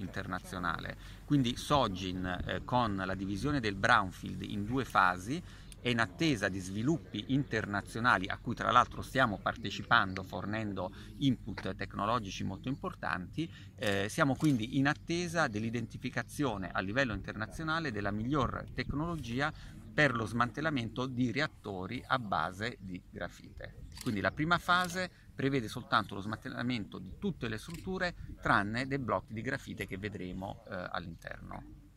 internazionale. Quindi Sogin eh, con la divisione del brownfield in due fasi è in attesa di sviluppi internazionali a cui tra l'altro stiamo partecipando fornendo input tecnologici molto importanti, eh, siamo quindi in attesa dell'identificazione a livello internazionale della miglior tecnologia per lo smantellamento di reattori a base di grafite. Quindi la prima fase prevede soltanto lo smantellamento di tutte le strutture tranne dei blocchi di grafite che vedremo eh, all'interno.